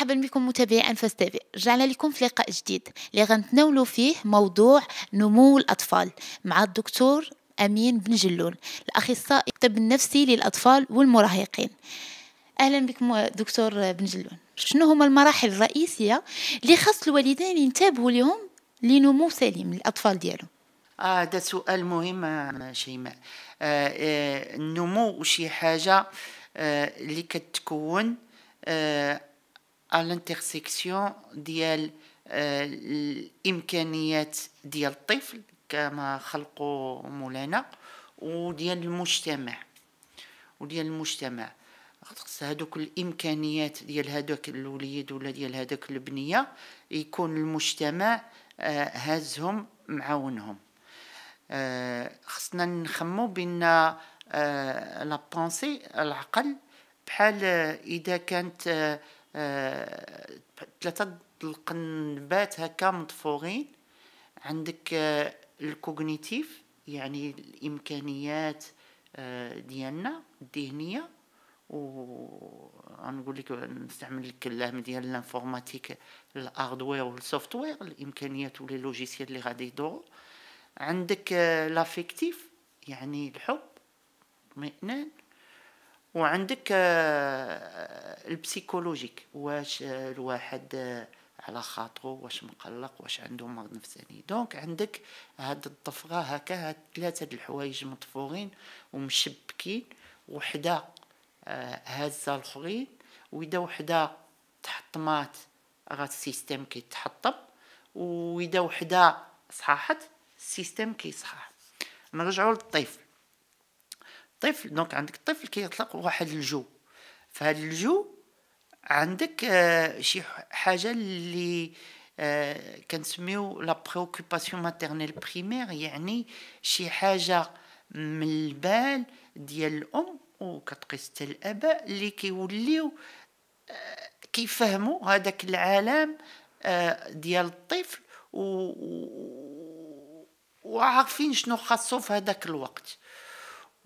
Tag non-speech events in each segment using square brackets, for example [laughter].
مرحبا بكم متابعي انفاس تابع رجعنا لكم في لقاء جديد اللي غنتناولوا فيه موضوع نمو الاطفال مع الدكتور امين بن جلون الاخصائي الطب النفسي للاطفال والمراهقين اهلا بكم دكتور بن جلون شنو هما المراحل الرئيسيه اللي خاص الوالدين ينتبهوا لهم لنمو سليم للاطفال ديالهم اه ده سؤال مهم آه، شيماء آه آه النمو شي حاجه آه اللي كتكون آه على الانترسيكسيون ديال آه، الامكانيات ديال الطفل كما خلقوا مولانا وديال المجتمع وديال المجتمع خص هذوك الامكانيات ديال هذاك الوليد ولا ديال هذاك البنيه يكون المجتمع آه، هازهم معاونهم آه، خصنا نخمو بان لا العقل بحال اذا كانت ثلاثه القنبات هكا مضفورين عندك آه، الكوغنيتيف يعني الامكانيات آه، ديالنا الذهنيه و غنقول لك نستعمل الكلام ديال الانفورماتيك الهاردوير والسوفتوير الامكانيات ولي لوجيسيال اللي غادي يدوروا عندك لافيكتيف آه، يعني الحب اطمئنان وعندك آه، آه، البسيكولوجيك واش آه، الواحد على خاطرو واش مقلق واش عنده مرض نفساني دونك عندك هاد الطفغه هكا هاد ثلاثه الحوايج مطفوغين ومشبكين وحده هازه الاخرين واذا وحده تحطمات راه السيستم كيتحطم واذا وحده صححت السيستم كيصحح نرجعوا للطفل الطفل دونك عندك الطفل كيطلق واحد الجو فهاد الجو عندك آه شي حاجه اللي آه كنسميو لا بريوكوباسيون ماتيرنيل بريمير يعني شي حاجه من البال ديال الام وكتقيس حتى الاباء اللي كيوليو آه كيفهموا هذاك العالم آه، ديال الطفل و وعارفين شنو خاصو في هذاك الوقت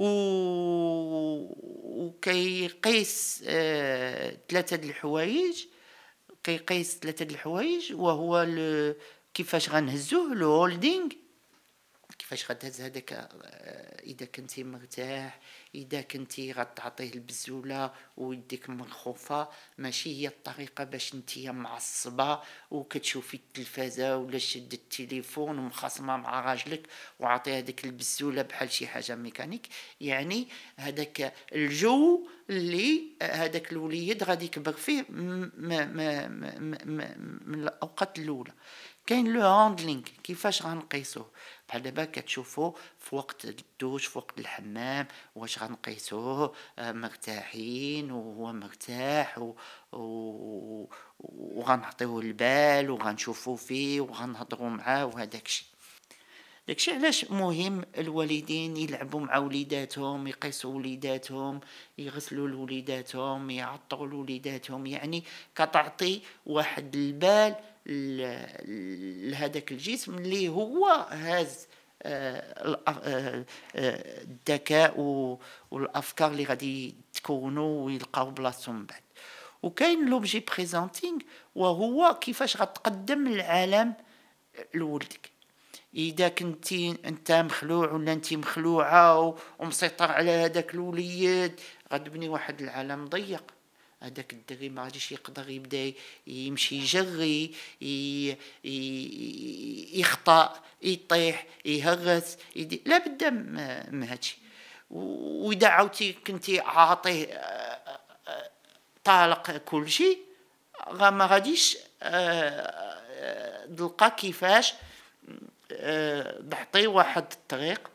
وكيقيس ثلاثه آه، د الحوايج كيقيس ثلاثه د الحوايج وهو كيفاش غنهزوه الهولدينغ كيفاش غتهز هذاك آه، اذا كنتي مرتاح اذا كنتي غتعطيه البزوله ويديك منخوفه ماشي هي الطريقه باش انتي معصبه وكتشوفي التلفازه ولا شد التليفون ومخاصمه مع راجلك وعطي هذيك البزوله بحال شي حاجه ميكانيك يعني هذاك الجو اللي آه، هذاك الوليد غادي يكبر فيه من الاوقات الاولى كاين لو هاندلينغ كيفاش غنقيسوه بحال دابا كتشوفوا في وقت الدوش في وقت الحمام واش غنقيسوه آه، مرتاحين وهو مرتاح و... و... وغنعطيوه البال وغنشوفوا فيه وغنهضروا معاه وهذاك الشيء داكشي علاش مهم الوالدين يلعبوا مع وليداتهم يقيسوا وليداتهم يغسلوا لوليداتهم يعطروا لوليداتهم يعني كتعطي واحد البال لهذاك الجسم اللي هو هاز آه، آه، آه، الذكاء والافكار اللي غادي يتكونوا ويلقاو بلاصتهم من بعد وكاين لوبجي بريزونتينغ وهو كيفاش غتقدم العالم لولدك اذا كنتي انت مخلوع ولا انت مخلوعه ومسيطر على هذاك الوليد غتبني واحد العالم ضيق هذاك الدري ما غاديش يقدر يبدا يمشي يجري يخطا يطيح يهرس يدي لا بد من هادشي واذا عاوتي كنتي عاطيه طالق كل شيء ما غاديش تلقى كيفاش تعطي واحد الطريق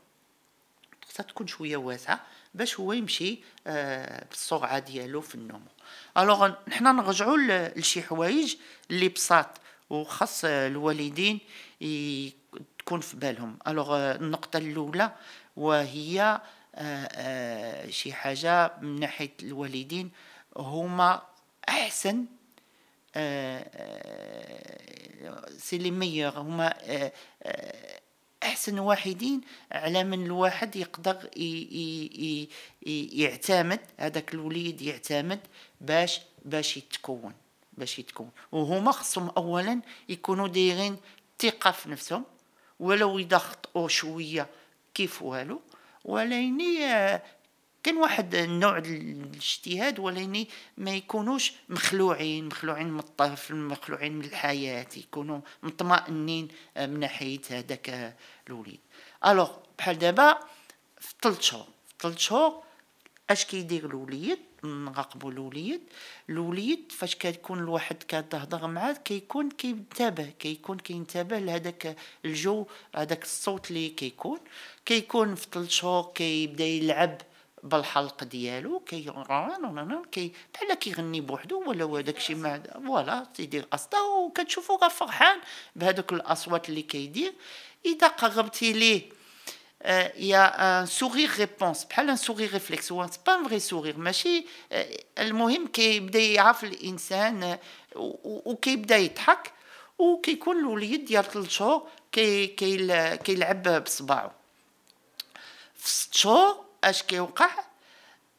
خصها تكون شويه واسعه باش هو يمشي بالسرعه ديالو في النوم الوغ حنا نرجعوا لشي حوايج اللي بساط وخاص الوالدين تكون في بالهم الوغ النقطه الاولى وهي آه، آه، شي حاجه من ناحيه الوالدين هما احسن آه، سي لي ميور هما احسن واحدين على من الواحد يقدر يعتمد هذاك الوليد يعتمد باش باش يتكون باش يتكون وهما خصهم اولا يكونوا دايرين ثقه في نفسهم ولو يضغطوا شويه كيف والو ولا كان واحد النوع الاجتهاد ولاني ما يكونوش مخلوعين مخلوعين من الطفل مخلوعين من الحياة يكونوا مطمئنين آه، من ناحية هذاك الوليد الوغ بحال دابا في ثلاث شهور في ثلاث شهور اش كيدير الوليد نراقبوا الوليد الوليد فاش كتكون الواحد كتهضر معاه كيكون كينتبه كيكون كينتبه لهذاك الجو هذاك الصوت اللي كيكون كيكون في ثلاث شهور كيبدا يلعب بالحلق ديالو كيران كي بحال كيغني بوحدو ولا داك الشيء ما فوالا تيدير قصده وكتشوفو غير فرحان بهذوك الاصوات اللي كيدير اذا قربتي ليه آه، يا ان سوري ريبونس بحال ان سوري ريفلكس هو با ان فري سوري ماشي آه، المهم كيبدا يعرف الانسان آه، وكيبدا يضحك وكيكون الوليد ديال 3 شهور كيلعب بصباعو في 6 شهور اش كيوقع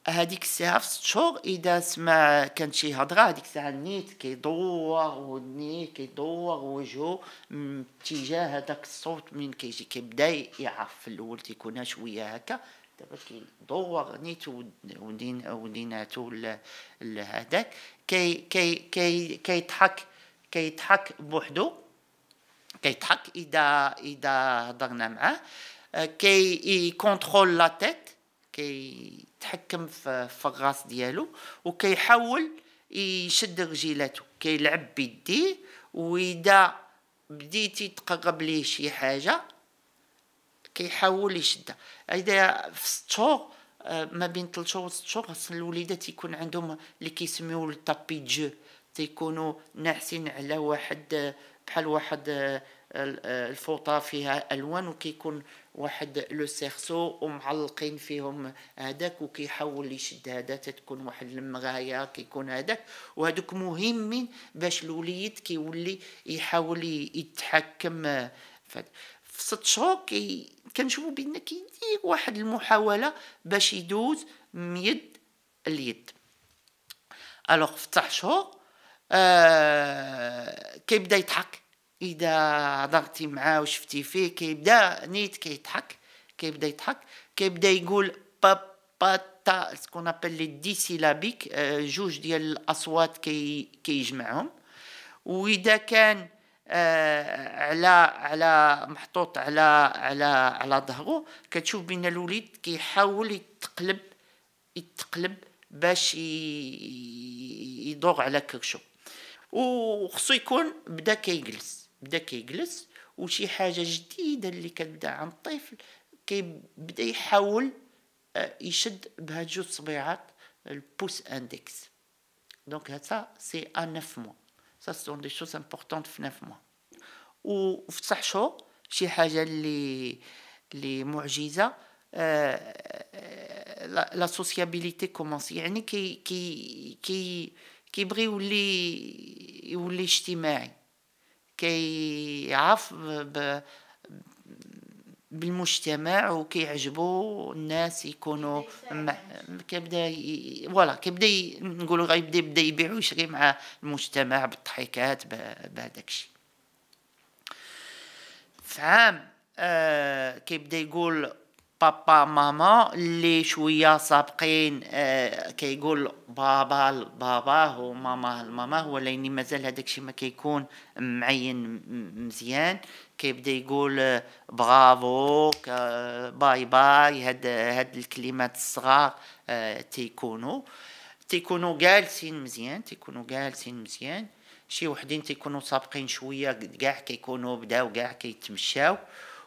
هذيك الساعه في ست شهور اذا سمع كانت شي هضره هذيك الساعه النيت كيدور والنيت كيدور وجهه اتجاه هذاك الصوت من كيجي كيبدا يعرف في الاول تيكون شويه هكا دابا كيدور نيت ودين وديناتو هذاك كي كي كي كيضحك كيضحك بوحدو كيضحك اذا اذا هضرنا معاه كي يكونترول لا تيت كيتحكم في الفغاص ديالو وكيحاول يشد رجيلاتو كيلعب بيديه واذا بديتي تقرب ليه شي حاجه كيحاول يشدها اذا في 6 شهور آه، ما بين 3 شهور و 6 شهور خاص الوليدات يكون عندهم اللي كيسميو التابي جو تيكونوا ناعسين على واحد آه، بحال واحد آه، آه، الفوطه فيها الوان وكيكون واحد لو سيرسو ومعلقين فيهم هذاك وكيحاول يشد هذا تتكون واحد المغايه كيكون هذاك وهذوك مهمين باش الوليد كيولي يحاول يتحكم آه، في ست شهور كي كنشوفوا بان كيدير واحد المحاوله باش يدوز من يد اليد الوغ في شهور آه كيبدا يضحك اذا هضرتي معاه وشفتي فيه كيبدا نيت كيضحك كيبدا يضحك كيبدا يقول بابا تا سكون ابلي دي سيلابيك جوج ديال الاصوات كي كيجمعهم واذا كان آه على على محطوط على على على ظهره كتشوف بان الوليد كيحاول يتقلب يتقلب باش يدور على كرشو وخصو يكون بدا كيجلس بدا كيجلس وشي حاجه جديده اللي كتبدا عن الطفل كيبدا يحاول آه، يشد بهاد جوج صبيعات البوس اندكس دونك هذا سي ان 9 موا سا سون دي شوز امبورطونت في 9 موا وفي 9 شهور شي حاجه اللي اللي معجزه آه، آه، لا سوسيابيليتي كومونس يعني كي كي كي كيبغي يولي يولي اجتماعي كيعرف بالمجتمع وكيعجبو الناس يكونوا كيبدا فوالا كيبدا نقولوا غيبدا يبدا يبيع ويشري مع المجتمع بالضحكات بهذاك الشيء في عام آه كيبدا يقول بابا ماما اللي شوية سابقين آه كيقول بابا البابا وماما الماما هو لاني مازال هذاك الشيء ما كيكون معين مزيان كيبدا يقول برافو باي باي هاد هاد الكلمات الصغار آه تيكونوا تيكونوا جالسين مزيان تيكونوا جالسين مزيان شي وحدين تيكونوا سابقين شويه كاع كيكونوا بداو كاع كيتمشاو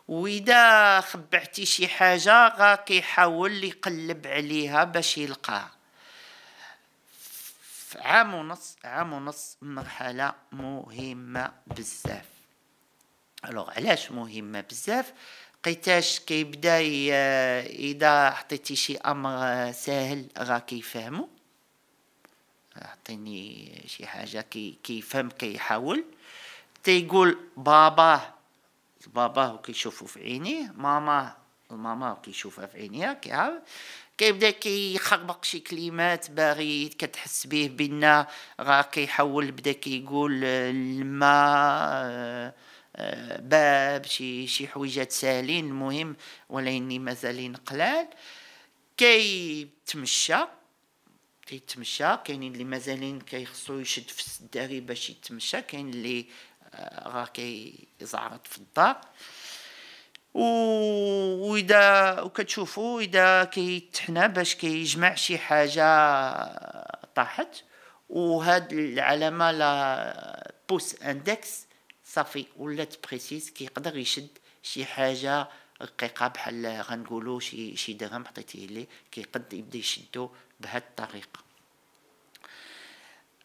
واذا خبعتي شي حاجه غا كيحاول يقلب عليها باش يلقاها عام ونص عام ونص مرحله مهمه بزاف الوغ علاش مهمه بزاف لقيتاش كيبدا اذا حطيتي شي امر ساهل راه كيفهمو عطيني شي حاجه كي كيفهم كيحاول تيقول باباه باباه كيشوفو في عينيه ماما الماما كيشوفها في عينيها كيعاود كيبدا كيخربق شي كلمات باغي كتحس به بنا راه كيحول بدا كيقول آه، الماء آه، آه، باب شي شي حويجات سهلين المهم ولاني مازالين قلال كيتمشى كيتمشى كاينين اللي مازالين كيخصو يشد في السداري باش يتمشى كاين اللي آه، راه كيزعرض في الدار و واذا وكتشوفوا اذا كيتحنى باش كيجمع شي حاجه طاحت وهاد العلامه لا بوس اندكس صافي ولات بريسيز كيقدر يشد شي حاجه رقيقه بحال غنقولوا شي شي درهم حطيتيه ليه كيقد يبدا يشدو بهاد الطريقه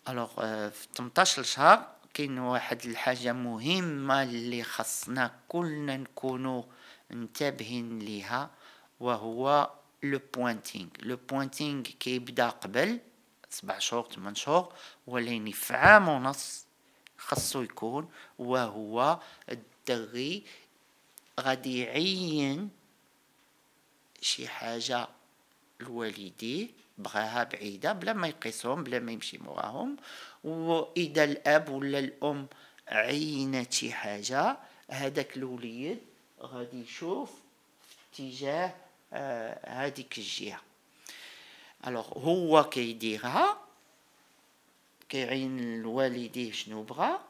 الوغ آه، في 18 شهر كاين واحد الحاجه مهمه اللي خصنا كلنا نكونوا منتبهين ليها وهو لو بوينتينغ لو بوينتينغ كيبدا قبل سبع شهور ثمان شهور ولكن في عام ونص خصو يكون وهو الدغي غادي يعين شي حاجه لوالديه بغاها بعيده بلا ما يقيسهم بلا ما يمشي موراهم واذا الاب ولا الام عينت شي حاجه هذاك الوليد غادي يشوف في اتجاه آه، هذيك الجهه الوغ هو كيديرها كيعين لوالديه شنو بغا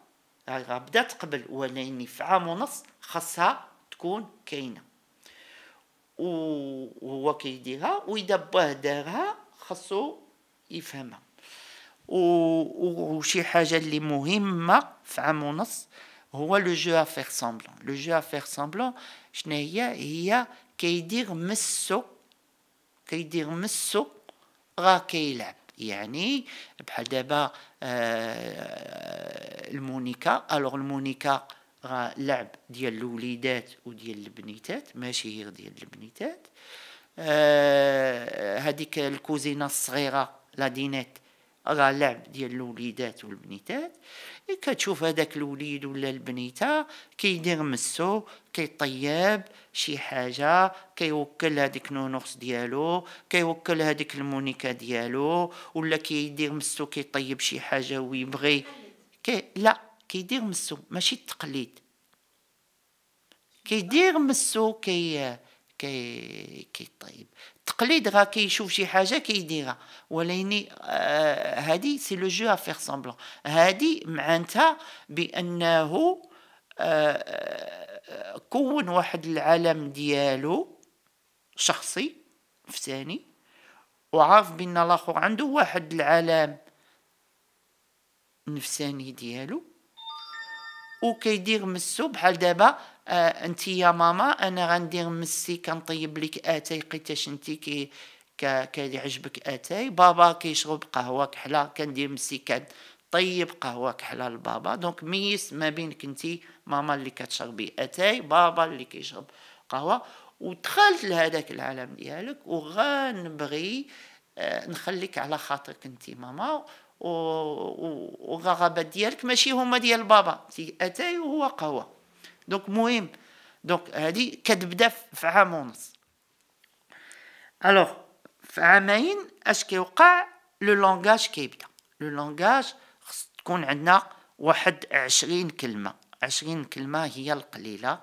راه بدات قبل ولكن في عام ونص خاصها تكون كاينه وهو كيديرها واذا باه دارها خصو يفهمها وشي حاجه اللي مهمه في عام ونص هو لو جو افير سامبلون لو جو افير سامبلون شنو هي هي كيدير مسو كيدير مسو غا كيلعب يعني بحال دابا آه المونيكا الوغ المونيكا غا لعب ديال الوليدات وديال البنيتات ماشي غير ديال البنيتات آه آه، هذيك الكوزينه الصغيره لا دينيت راه لعب ديال الوليدات والبنيتات إيه، كتشوف هذاك الوليد ولا البنيته كيدير مسو كيطيب شي حاجه كيوكل هذيك نونوخس ديالو كيوكل هذيك المونيكا ديالو ولا كيدير مسو كيطيب شي حاجه ويبغي كي لا كيدير مسو ماشي التقليد كيدير مسو كي كي كيطيب التقليد غا كيشوف شي حاجه كيديرها آه هادي سي لو جو افير سامبلون هادي معناتها بانه آه، كون واحد العالم ديالو شخصي نفساني وعارف بان الاخر عنده واحد العالم نفساني ديالو وكيدير مسو بحال دابا آه، انت يا ماما انا غندير مسي كنطيب لك اتاي قيتاش انت كي كيعجبك اتاي بابا كيشرب قهوه كحله كندير مسي كان طيب قهوه كحله لبابا دونك ميس ما بينك انت ماما اللي كتشربي اتاي بابا اللي كيشرب قهوه ودخلت لهذاك العالم ديالك وغنبغي آه، نخليك على خاطرك انت ماما وغرابات ديالك ماشي هما ديال بابا انت اتاي وهو قهوه دونك مهم دونك هذه كتبدا في عام ونص الوغ في عامين اش كيوقع لو لونغاج كيبدا لو لونغاج خص تكون عندنا واحد عشرين كلمه عشرين كلمه هي القليله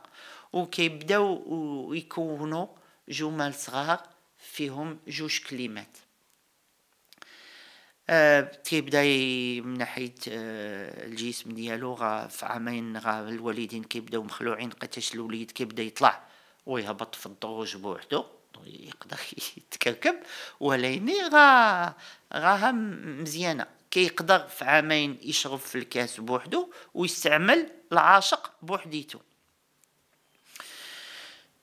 وكيبداو يكونوا جمل صغار فيهم جوج كلمات آه، تيبدا من ناحيه آه، الجسم ديالو غا في عامين غا الوالدين كيبداو مخلوعين قتاش الوليد كيبدا يطلع ويهبط في الدروج بوحدو يقدر [laughs] يتكركب وليني غا غاها مزيانه كيقدر في عامين يشرب في الكاس بوحدو ويستعمل العاشق بوحديتو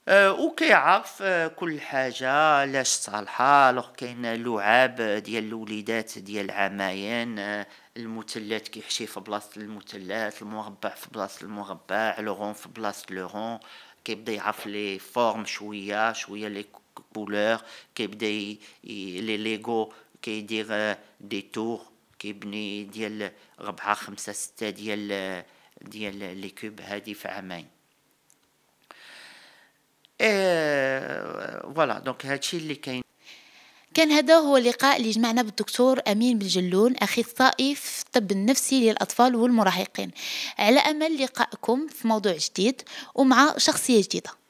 آه، وكيعرف آه، كل حاجه لاش صالحه لوغ كاين لعاب ديال الوليدات ديال عماين آه، المثلث كيحشي في بلاصه المثلث المربع في بلاصه المربع لورون في بلاصه لورون كيبدا يعرف لي فورم شويه شويه لي كولور كيبدا ي... لي ليغو كيدير دي تور كيبني ديال ربعة خمسة ستة ديال ديال لي كوب هادي في عامين فوالا دونك euh, هادشي اللي كاين كان هذا هو اللقاء اللي جمعنا بالدكتور امين بالجلون اخصائي في الطب النفسي للاطفال والمراهقين على امل لقائكم في موضوع جديد ومع شخصيه جديده